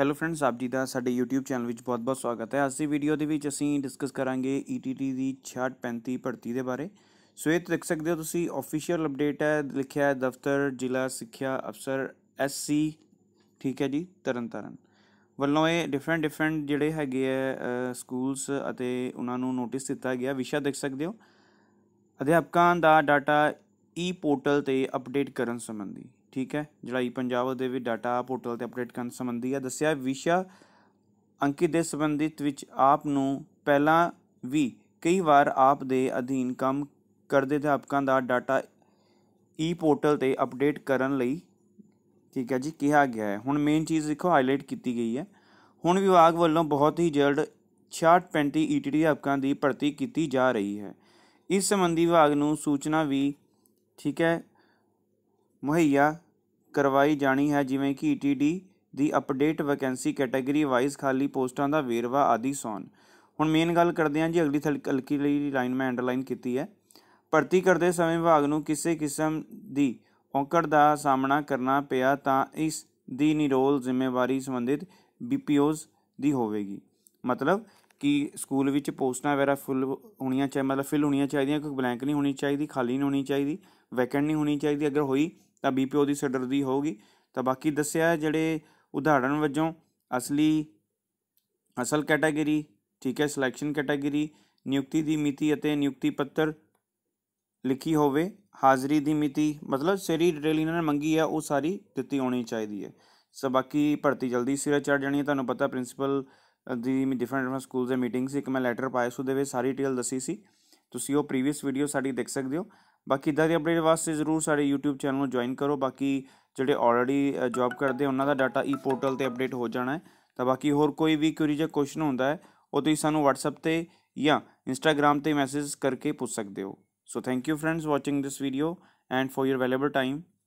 hello friends ਆਪ ਜੀ ਦਾ ਸਾਡੇ YouTube ਚੈਨਲ ਵਿੱਚ ਬਹੁਤ-ਬਹੁਤ ਸਵਾਗਤ ਹੈ ਅੱਜ ਦੀ ਵੀਡੀਓ ਦੇ ਵਿੱਚ ਅਸੀਂ ਡਿਸਕਸ ਕਰਾਂਗੇ ETT ਦੀ 6635 ਭਰਤੀ ਦੇ ਬਾਰੇ ਸੋ ਇਹ ਦੇਖ ਸਕਦੇ ਹੋ ਤੁਸੀਂ ਅਫੀਸ਼ੀਅਲ ਅਪਡੇਟ ਹੈ ਲਿਖਿਆ ਹੈ ਦਫ਼ਤਰ ਜ਼ਿਲ੍ਹਾ ਸਿੱਖਿਆ ਅਫਸਰ SC ਠੀਕ ਹੈ ਜੀ ਤਰਨਤਾਰਨ ਵੱਲੋਂ ਇਹ ਡਿਫਰੈਂਟ ਡਿਫਰੈਂਟ ਜਿਹੜੇ ਹੈਗੇ ਆ ਸਕੂਲਸ ਅਤੇ ਉਹਨਾਂ ਨੂੰ ਨੋਟਿਸ ਦਿੱਤਾ ਗਿਆ ਵਿਸ਼ਾ ਦੇਖ ਸਕਦੇ ਹੋ ਅਧਿਆਪਕਾਂ ਦਾ ਡਾਟਾ ਈ ਪੋਰਟਲ ਤੇ ਅਪਡੇਟ ਕਰਨ ਸੰਬੰਧੀ ਠੀਕ ਹੈ ਜਿਹੜਾ ਈ ਪੰਜਾਬ ਦੇ ਵੀ ਡਾਟਾ ਪੋਰਟਲ ਤੇ ਅਪਡੇਟ ਕਰਨ ਸੰਬੰਧੀ ਹੈ ਦੱਸਿਆ ਵਿਸ਼ਾ ਅੰਕਿਤ ਦੇ ਸੰਬੰਧਿਤ ਵਿੱਚ ਆਪ ਨੂੰ ਪਹਿਲਾਂ ਵੀ ਕਈ ਵਾਰ ਆਪ ਦੇ ਅਧੀਨ ਕੰਮ ਕਰਦੇ ਅਧਿਆਪਕਾਂ ਦਾ ਡਾਟਾ ਈ ਪੋਰਟਲ ਤੇ ਅਪਡੇਟ ਕਰਨ ਲਈ ਠੀਕ ਹੈ ਜੀ ਕਿਹਾ ਗਿਆ ਹੈ ਹੁਣ ਮੇਨ ਚੀਜ਼ ਦੇਖੋ ਹਾਈਲਾਈਟ ਕੀਤੀ ਗਈ ਹੈ ਹੁਣ ਵਿਭਾਗ ਵੱਲੋਂ ਬਹੁਤ ਹੀ ਜਲਦ 6635 ਈਟੀਡੀ e ਅਧਿਆਪਕਾਂ ਦੀ ਭਰਤੀ ਕੀਤੀ ਜਾ ਰਹੀ ਹੈ ਇਸ ਸੰਬੰਧੀ ਵਿਭਾਗ ਨੂੰ ਸੂਚਨਾ ਵੀ ਠੀਕ ਹੈ ਮੁਹੱਈਆ ਕਰਵਾਈ ਜਾਣੀ ਹੈ ਜਿਵੇਂ ਕਿ ਈਟੀਡੀ e ਦੀ ਅਪਡੇਟ ਵੈਕੈਂਸੀ ਕੈਟਾਗਰੀ ਵਾਈਜ਼ ਖਾਲੀ ਪੋਸਟਾਂ ਦਾ ਵੇਰਵਾ ਆਦਿ ਸੌਣ ਹੁਣ ਮੇਨ ਗੱਲ ਕਰਦੇ ਹਾਂ ਜੀ ਅਗਲੀ ਹਲਕੀ ਲਈ ਲਾਈਨ ਮੈਂ ਅੰਡਰਲਾਈਨ ਕੀਤੀ ਹੈ ਭਰਤੀ ਕਰਦੇ ਸਮੇਂ ਵਿਭਾਗ ਨੂੰ ਕਿਸੇ ਕਿਸਮ ਦੀ ਔਕੜ ਦਾ ਸਾਹਮਣਾ ਕਰਨਾ ਪਿਆ ਤਾਂ ਇਸ ਦੀ ਨਿਰੋਲ ਜ਼ਿੰਮੇਵਾਰੀ ਸੰਬੰਧਿਤ ਬੀਪੀਓਜ਼ ਦੀ ਹੋਵੇਗੀ ਮਤਲਬ ਕਿ ਸਕੂਲ ਵਿੱਚ ਪੋਸਟਾਂ ਵਗੈਰਾ ਫੁੱਲ ਹੋਣੀਆਂ ਚਾਹੀਦੀਆਂ ਮਤਲਬ ਫਿਲ ਹੋਣੀਆਂ ਚਾਹੀਦੀਆਂ ਕੋਈ ਬਲੈਂਕ ਨਹੀਂ ਹੋਣੀ ਚਾਹੀਦੀ ਖਾਲੀ ਨਹੀਂ ਹੋਣੀ ਚਾਹੀਦੀ ਵੈਕੈਂਟ ਨਹੀਂ ਹੋਣੀ ਚਾਹੀਦੀ ਅਗਰ ਹੋਈ ਤਾਂ ਬੀਪੀਓ ਦੀ ਦੀ ਹੋਊਗੀ ਤਾਂ ਬਾਕੀ ਦੱਸਿਆ ਜਿਹੜੇ ਉਦਾਹਰਣ ਵਜੋਂ ਅਸਲੀ ਅਸਲ ਕੈਟਾਗਰੀ ਠੀਕ ਹੈ ਸਿਲੈਕਸ਼ਨ ਕੈਟਾਗਰੀ ਨਿਯੁਕਤੀ ਦੀ ਮਿਤੀ ਅਤੇ ਨਿਯੁਕਤੀ ਪੱਤਰ ਲਿਖੀ ਹੋਵੇ ਹਾਜ਼ਰੀ ਦੀ ਮਿਤੀ ਮਤਲਬ ਸਰੀ ਡਿਟੇਲ ਇਹਨਾਂ ਨੇ ਮੰਗੀ ਆ ਉਹ ਸਾਰੀ ਦਿੱਤੀ ਹੋਣੀ ਚਾਹੀਦੀ ਹੈ ਸੋ ਬਾਕੀ ਭਰਤੀ ਜਲਦੀ ਸਿਰੇ ਚੜ ਜਾਣੀ ਹੈ ਤੁਹਾਨੂੰ ਪਤਾ ਪ੍ਰਿੰਸੀਪਲ ਦੀ ਡਿਫਰੈਂਟ ਡਿਫਰੈਂਟ ਸਕੂਲਸ ਦੇ ਮੀਟਿੰਗਸ ਇੱਕ ਮੈਂ ਲੈਟਰ ਪਾਇਆ ਸੀ ਉਹਦੇ ਵਿੱਚ ਸਾਰੀ ਡਿਟੇਲ ਦੱਸੀ ਸੀ ਤੁਸੀਂ ਉਹ ਪ੍ਰੀਵੀਅਸ ਵੀਡੀਓ ਸਾਡੀ ਦੇਖ ਸਕਦੇ ਹੋ ਬਾਕੀ ਇਦਾਂ ਦੀ ਅਪਡੇਟ ਵਾਸਤੇ ਜ਼ਰੂਰ ਸਾਡੇ YouTube ਚੈਨਲ ਨੂੰ ਜੁਆਇਨ ਕਰੋ ਬਾਕੀ ਜਿਹੜੇ ਆਲਰੇਡੀ ਜੌਬ ਕਰਦੇ ਉਹਨਾਂ ਦਾ ਡਾਟਾ ਈ ਪੋਰਟਲ ਤੇ ਅਪਡੇਟ ਹੋ ਜਾਣਾ ਹੈ ਤਾਂ ਬਾਕੀ ਹੋਰ ਕੋਈ ਵੀ ਕੁਰੀ ਜਾਂ ਕੁਐਸਚਨ ਹੁੰਦਾ ਹੈ ਉਹ ਤੁਸੀਂ ਸਾਨੂੰ WhatsApp ਤੇ ਜਾਂ Instagram ਤੇ ਮੈਸੇਜ ਕਰਕੇ ਪੁੱਛ ਸਕਦੇ ਹੋ so thank you friends watching this video and for your valuable time